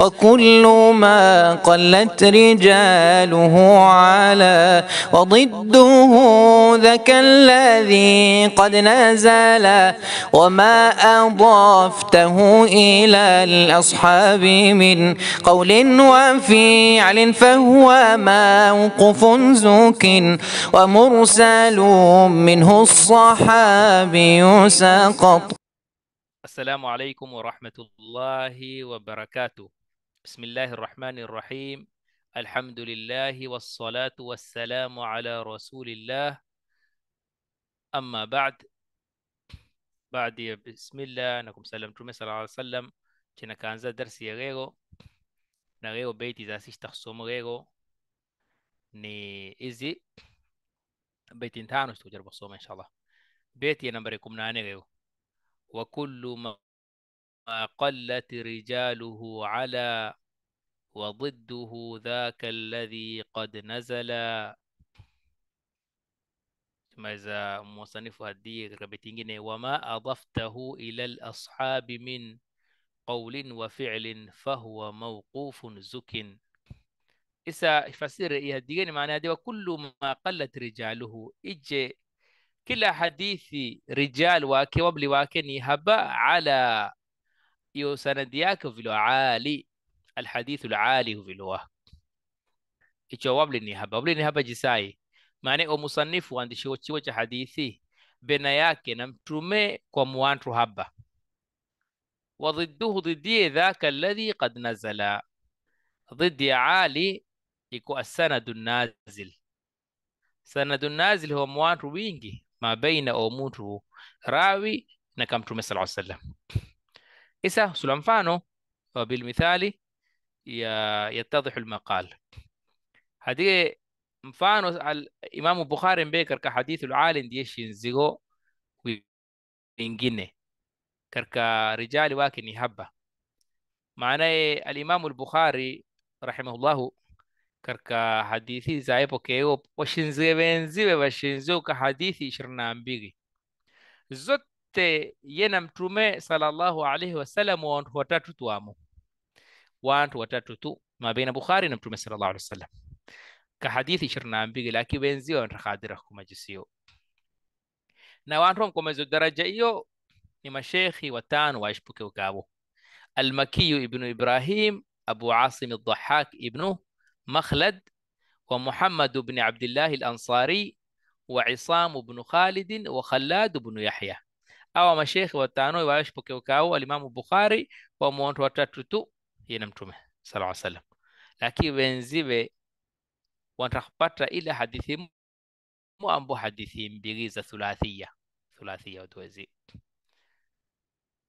وكل ما قلت رجاله على وضده ذاك الذي قد نزل وما أضافته إلى الأصحاب من قول وفعل فهو موقف زك ومرسل منه الصحابي سقط السلام عليكم ورحمة الله وبركاته بسم الله الرحمن الرحيم الحمد لله والصلاة والسلام على رسول الله أما بعد بعد بسم الله نكم سلام تومي صلى الله عليه وسلم كان زاد درسي غيرو نغيغو بيتي زاسيش تخصوم غيغو ني إزي بيتي انتانو تانوش جربو صوم إن شاء الله بيتي نمبر يكم ناني غيرو وكل قلت رجاله على وضده ذاك الذي قد نزل ما إذا مصنف هدي ربتيني وما أضفته إلى الأصحاب من قول وفعل فهو موقوف زك إسا فسر إيه هديني معناه دي وكل ما قلت رجاله إج كل حديث رجال واكي وبلي واكي هبا على يساندياك في العالي الحديث العالي في اللغة الجواب للنهابة وللنهابة جسائي maana omusannifu waandishi wa chuo cha hadithi bena yake na mtume kwa mwantu haba wadhidduhu dhidie dhaka alladhi qad nazala dhidi ya ali iko asanadu nazil sanadu nazil huwa mwantu wingi mabaina omuntu rawi na kamtume sallallahu alaihi wasallam إسا سلنفانو بالمثال يتضح المقال هذه مفانو الإمام البخاري بيكر كحديث العالم ديش ينزغو وينجيني كركا رجال واكن يهبه معنى الإمام البخاري رحمه الله كركا حديثي زايبو كيو وشنزي زيبه وشنزو كحديثي شرنام بيغي زوت wote yena mtume sallallahu alayhi wasallam wa watu watatu tu wamo watu watatu tu mabaina bukhari na mtume sallallahu alayhi wasallam ka hadithi shirna 22 lakini wenzi khadira kumajisio na watu wa wamkomezo daraja hiyo ni mashekhi watano ishpuke ukabo almakiyu ibnu ibrahim abu asim aldahak ibnu makhlad ومحمد بن عبد الله الأنصاري وعصام بن خالد وخلاد بن يحيى hawa mashekhe watano wawashipokea ukao alimamu Bukhari wamo watu watatu tu na mtume sallallahu alaihi wasallam, lakini wenziwe watakupata ile hadithi mu ambo hadithi mbili za thulathia thulathia watu wezi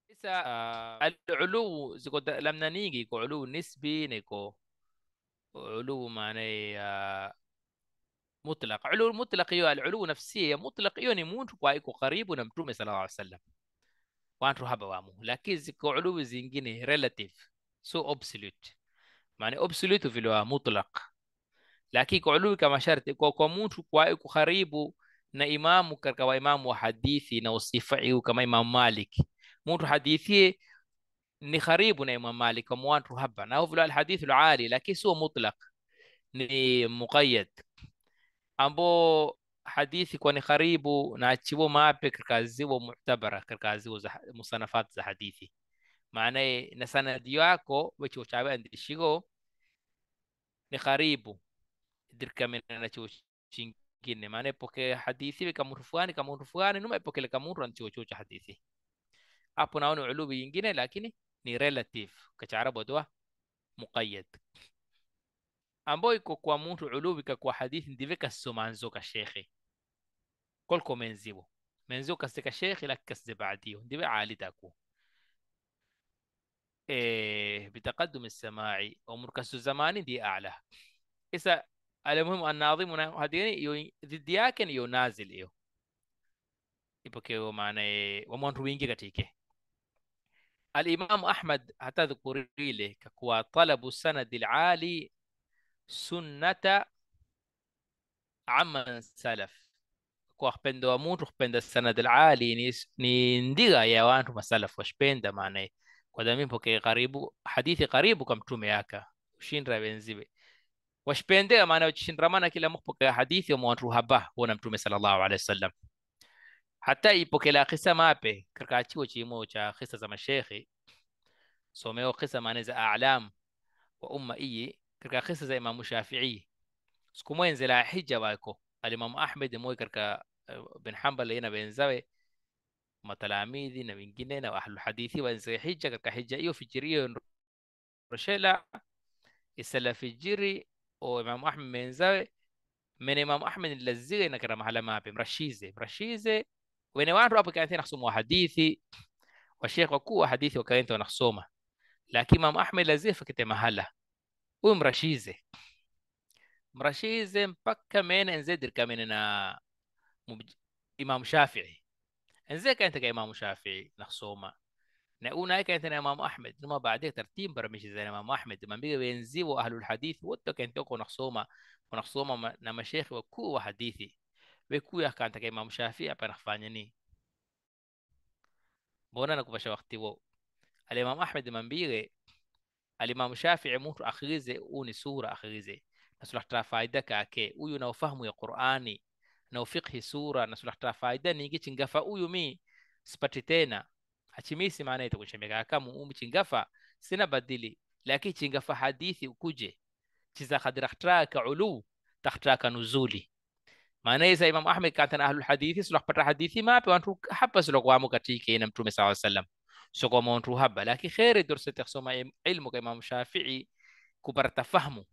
sasa uh, alulu ziko lamna nyingi, iko ulu nisbi niko iko ulu maana ya mutlaq ulul mutlaq yo al ulu nafsia mutlaq hiyo ni mtu kwa iko karibu na mtume sallallahu alaihi wasallam wantu haba wamu lakini ziko ulu zingine relative so absolute maana absolute vile wa mutlaq lakini kwa ulu kama sharti kwa kwa mtu kwa iko karibu na imamu katika wa imamu wa hadithi na usifa kama imamu Malik mtu hadithi ni karibu na imamu Malik kwa mtu haba na vile al hadithi al ali lakini sio mutlaq ni muqayyad ambao hadithi kwa ni karibu na achiwo mapya katika ziwo mutabara katika ziwo musanafat za hadithi maanaye na sanadi yako wechiwo chawe andishigo ni karibu dirkamina na chiwo chingine maana poke hadithi ka mtu fulani ka mtu fulani numa ipokele ka mtu anchiwo chuo cha hadithi hapo naona ulubi yingine lakini ni relative kacha arabu doa muqayyad ambayo iko kwa muntu ulubika kwa hadithi ndivika sumanzo ka shekhe kolko menzibo menzibo kasika shekhe lakasize baadiyo ndive aali takuo إيه بتقدم السماعي ومركز الزماني دي أعلى إسا المهم الناظم هذين ذدياكن يو نازل إيو يبكيو معنى ومن روينجي كتيكي الإمام أحمد حتى ذكري له كوا طلب السند العالي sunnata amman salaf kwa wapendo wa mtu kupenda sanad alali ni, ni ndiga ya wantu masalaf washpenda maanaye kwa dhami mpokee karibu hadithi karibu kwa mtume yaka ushindra wenziwe washpendea maana uchindramana kila mpokea hadithi wa watu haba wana mtume sallallahu alaihi wasallam hata ipokela kisa mape katika chuo chimo cha kisa za mashekhi someo kisa maana za a'lam wa umma iyi karka qisasa imamu shafi'i skumoen zela hija baiko alimamu ahmed moy karka eh, bin hambal ina benzawe matalamidi na na ahluhadithi wanze hija karka hija iyo fijirio roshela isala fijiri o imamu ahmed menzawe mene imamu ahmed lazige kara mahala mrashize mrashize wene wandu apo kanthi nakhsumu hadithi washekh wakuu hadithi wakaenta wanakhsoma lakini imamu ahmed lazige fakite mahala ومرشيزه Umrashize. Mrashize mpaka mena nzedirka menena Imam Shafi'i. انزين كانت امام شافعي نخصومه نقول كانت امام أحمد ثم بعدين ترتيب برمش زي امام أحمد من بيجي بينزي وأهل الحديث وتو كانت كو نخصومه ونخصومه نما شيخ وكو وحديثي وكو يا كانت امام شافعي أبا نخفانيني بونا نكو بشا وقتي وو الإمام أحمد من بيجي alimamu shafii mtu akhirize uni sura akhirize nasulahtaa faida kake uyu na ufahamu ya qur'ani na ufiqhi sura nasulahtaa faida ningi chingafa uyu mi sipati tena achimisi maana itakuchemeka kamu umu chingafa sina badili lakini chingafa hadithi ukuje chiza khadirahtaka ulu tahtaka nuzuli maana isa imam ahmed katana ahlul hadithi sulah pata hadithi mape wantu hapa sulah kwamu katike na mtume sawa sallam سقومون هبة لكن خير ilmu ka imam إمام شافعي كبرت فهمه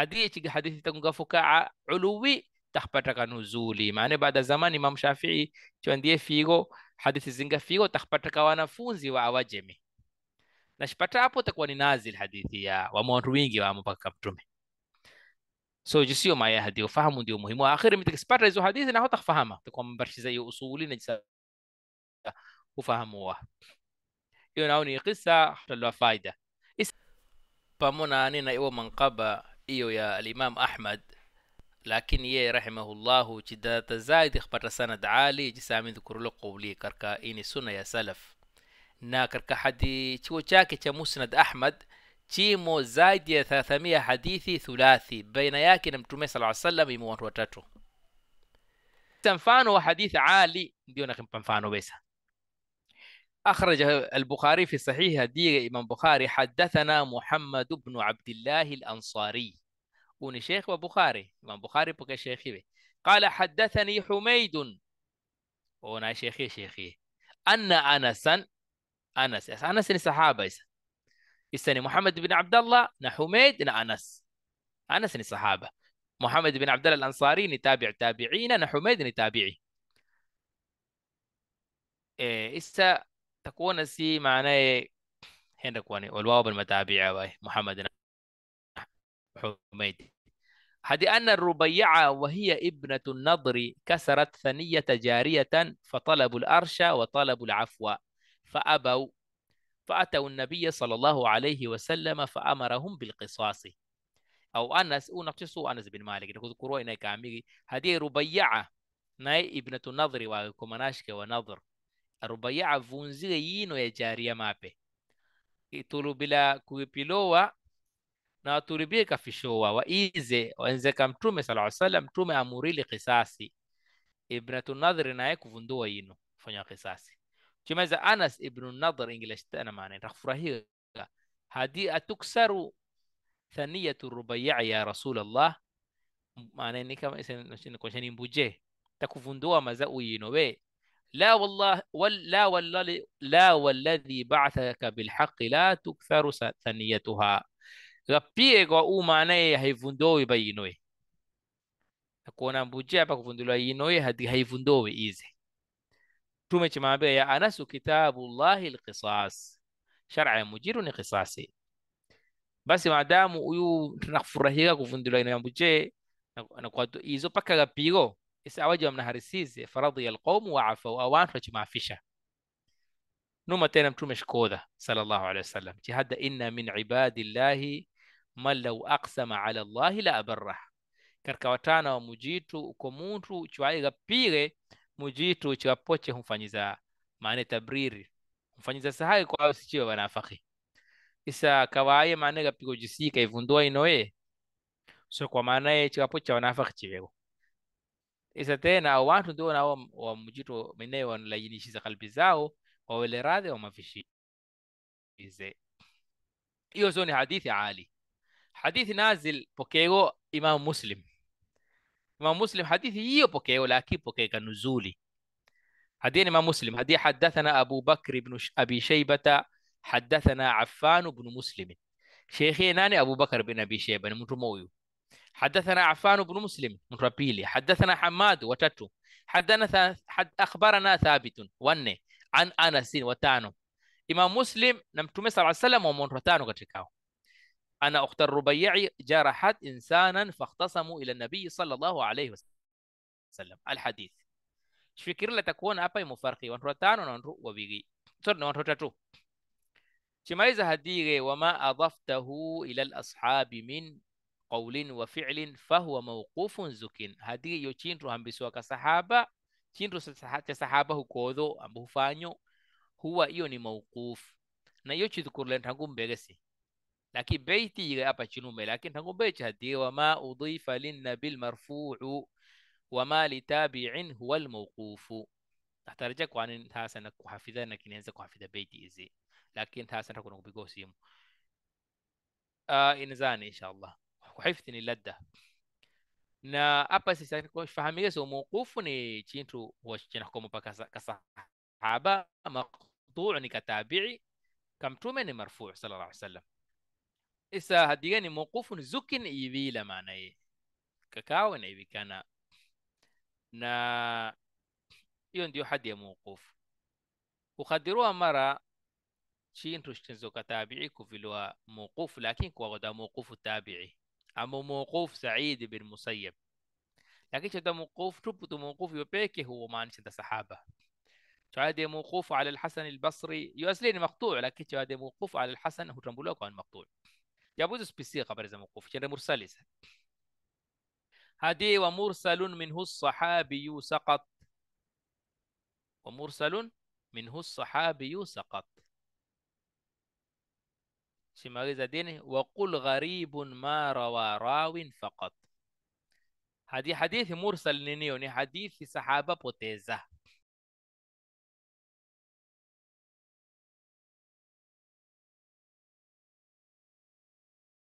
hadithi hadithi takungafuka uluwi takpata ka nuzuli maana baada zaman imam shafii chwandie figo hadithi zinga figo takpata ka wanafunzi wa awajemi nashipata hapo takuwa ni nazil hadithi ya wamotu wingi wamo mpaka mtume so jisio maya hadi fahamu ndio muhimu akhiri mitakisipata hizo hadithi na hota takfahama takuwa mbarshiza hiyo usuli na jisa وفهموها يناوني قصة حصل فايدة بامونا أننا إيو منقبة إيو يا الإمام أحمد لكن يي رحمه الله جدا تزايد إخبار سند عالي جسامي ذكر له قولي كركا إني سنة يا سلف نا كركا حدي تشو جاكي مسند أحمد chimo zaidi ya thathamia hadithi thulathi baina yake na mtume sala salam imu watu watatu mfano wa hadithi ali ndio nakimpa mfano أخرج البخاري في صحيح دي إمام بخاري حدثنا محمد بن عبد الله الأنصاري وني شيخ وبخاري إمام بخاري بك شيخي قال حدثني حميد ونا شيخي شيخي أن أنسا أنس أنس صحابة إسني محمد بن عبد الله نحميد نأنس أنس صحابة محمد بن عبد الله الأنصاري نتابع تابعين نحميد نتابعي إيه إسا تكون السي معناه هنا كوني والواو بالمتابعة باي محمد حميد هذه أن الربيعة وهي ابنة النضر كسرت ثنية جارية فطلبوا الأرش وطلبوا العفو فأبوا فأتوا النبي صلى الله عليه وسلم فأمرهم بالقصاص أو أنس نقص أنس بن مالك نقول هذه ربيعة ناي ابنة النضر وكمناشك ونضر arubaya avunzile yino ya yajariya mape bila kuipilowa na waturibie kafishowa waize wenzeka mtume sala salam mtume amurili kisasi ibnatu nadhri naye kuvundua yino fanya kisasi chimeza anas ibnu nadhr ingilishitana maana takfurahia hadi atuksaru thaniyatu rubayaa ya rasul allah maana ni kama ni koshani mbuje takuvundua maza uyino we لا والله ولا لا والذي لا والذي بعثك بالحق لا تكثر ثنيتها غبيه غو معناه هي فندوي بينوي اكون ام بوجي ابا فندوي ينوي هدي هي فندوي ايزي تومي ما يا انس كتاب الله القصاص شرع مجيرني قصاصي بس ما دام يو نخفرهيغا كفندوي ينوي ام بوجي انا كنت ايزو باكا غبيغو isawaje mnaharisize faradhi ya alqaumu waafau au wantu wachimaafisha numa tena mtume shkodha sallallahu alaihi wasallam jihada inna min ibadillahi man lau aksama ala llahi la abarrah karka watana wa mujitu uko muntu chwaiga pire mujitu chiwapoche humfanyiza maana tabriri humfanyiza sahai kwa usichiwe wanafaki isa kawaye maana gapigo jisika ivundua inoye so kwa maana ye chiwapoche wanafaki chiwego Isa tena au watu ndio nao wa mjito mwenyewe wanalainishiza kalbi zao kwa wale radhi wa mafishi ize hiyo zoni hadithi ali hadithi nazil pokeo imam muslim imam muslim hadithi hiyo pokeo lakini pokeka nuzuli hadithi imam muslim hadithi hadathana abu bakr ibn abi shaybata hadathana affan ibn muslim sheikhi nani abu bakr ibn abi shayba ni mtu huyu حدثنا عفان بن مسلم من ربيلي حدثنا حماد وتتو حدثنا حد أخبرنا ثابت وني عن أنس وتانو إمام مسلم نمتمي صلى الله عليه وسلم ومن رتانو كتكاو أنا أخت الربيع جرحت إنسانا فاختصموا إلى النبي صلى الله عليه وسلم الحديث شفكر لا تكون imufarki مفرقي watano na wantu وبيغي sorry na wantu watatu هديغي وما أضفته إلى الأصحاب من qawlin wa fi'lin fahuwa mawqufun zukin hadi yo chinro hambiswa ka sahaba chinro cha sahaba hu kodo ambu fanyo huwa iyo ni mawquf na yo len tangum begesi laki beiti yiga apa chinu chinume lakin tangu bechi hadi wa ma udhifa nabil marfu'u wa ma وما لتابع هو الموقوف تحترجك وان تاسا نكو حفظه انك ننزل كحفظه بيتي ازي لكن تاسا نكو بيقوسيم آه انزاني ان شاء الله kuxiftin ladda na hapa sifahamikeso mauqufu ni chintu wachinakomopa kasahaba maqtuu ni katabi'i kamtume ni marfu' sallallahu alaihi wasallam isa hadigani mauqufu ni zukin ivila maanaye kakawa na ivikana na hiyo ndio hadi ya mauqufu ukhadiruwa mara chintu chinzo katabi'i kuvilwa mauqufu lakini kwa goda mauqufu tabi'i أما موقوف سعيد بن مسيب لكن هذا موقوف تبتو موقوف يبيكي هو ما نشد صحابة هذا موقوف على الحسن البصري يؤسلين مقطوع لكن هذا موقوف على الحسن هو تنبولوك عن مقطوع يبوز بسي خبر إذا موقوف هذا مرسل هذه ومرسل منه الصحابي سقط ومرسل منه الصحابي سقط شماغيزة ديني وقل غريب ما روى راو فقط هذه حديث مرسل نيوني حديث صحابة بوتيزه